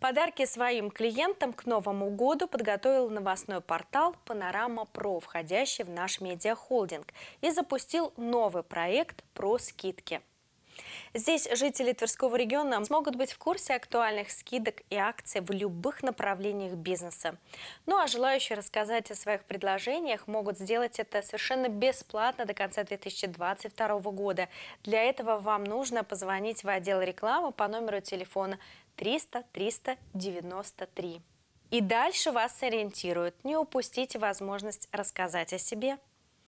Подарки своим клиентам к Новому году подготовил новостной портал «Панорама Про», входящий в наш медиахолдинг, и запустил новый проект про скидки. Здесь жители Тверского региона смогут быть в курсе актуальных скидок и акций в любых направлениях бизнеса. Ну а желающие рассказать о своих предложениях могут сделать это совершенно бесплатно до конца 2022 года. Для этого вам нужно позвонить в отдел рекламы по номеру телефона 300 393. И дальше вас сориентируют. Не упустите возможность рассказать о себе.